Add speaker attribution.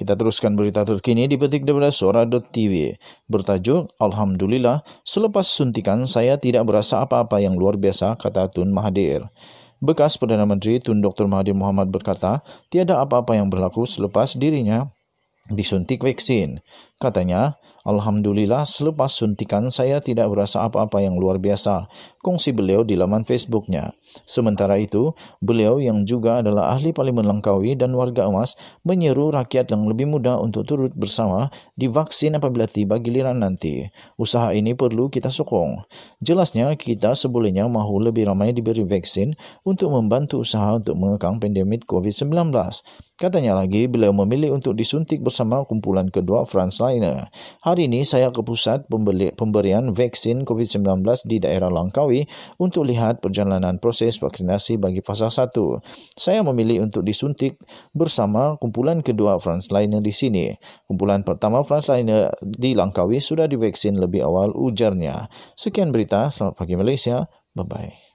Speaker 1: Kita teruskan berita terkini di petik daripada Suara.tv bertajuk Alhamdulillah selepas suntikan saya tidak berasa apa-apa yang luar biasa kata Tun Mahathir. Bekas Perdana Menteri Tun Dr. Mahathir Mohamad berkata tiada apa-apa yang berlaku selepas dirinya disuntik vaksin. Katanya, Alhamdulillah, selepas suntikan saya tidak berasa apa-apa yang luar biasa, kongsi beliau di laman Facebooknya. Sementara itu, beliau yang juga adalah ahli Parlimen Langkawi dan warga emas menyeru rakyat yang lebih muda untuk turut bersama di vaksin apabila tiba giliran nanti. Usaha ini perlu kita sokong. Jelasnya, kita sebolehnya mahu lebih ramai diberi vaksin untuk membantu usaha untuk mengekang pandemik COVID-19. Katanya lagi, beliau memilih untuk disuntik bersama kumpulan kedua Franz Liner. Hari ini saya ke pusat pembeli, pemberian vaksin COVID-19 di daerah Langkawi untuk lihat perjalanan proses vaksinasi bagi fasa 1. Saya memilih untuk disuntik bersama kumpulan kedua Franz Liner di sini. Kumpulan pertama Franz Liner di Langkawi sudah divaksin lebih awal ujarnya. Sekian berita, selamat pagi Malaysia. Bye-bye.